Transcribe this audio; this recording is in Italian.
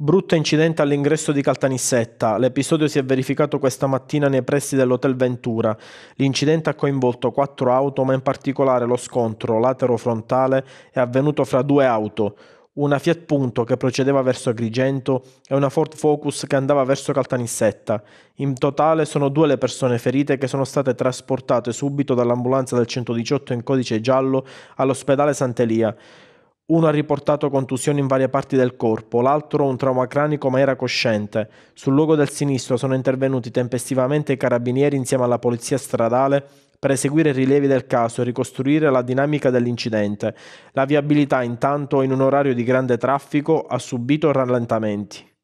Brutto incidente all'ingresso di Caltanissetta. L'episodio si è verificato questa mattina nei pressi dell'Hotel Ventura. L'incidente ha coinvolto quattro auto, ma in particolare lo scontro latero-frontale è avvenuto fra due auto. Una Fiat Punto che procedeva verso Agrigento e una Ford Focus che andava verso Caltanissetta. In totale sono due le persone ferite che sono state trasportate subito dall'ambulanza del 118 in codice giallo all'ospedale Sant'Elia. Uno ha riportato contusioni in varie parti del corpo, l'altro un trauma cranico ma era cosciente. Sul luogo del sinistro sono intervenuti tempestivamente i carabinieri insieme alla polizia stradale per eseguire i rilievi del caso e ricostruire la dinamica dell'incidente. La viabilità intanto in un orario di grande traffico ha subito rallentamenti.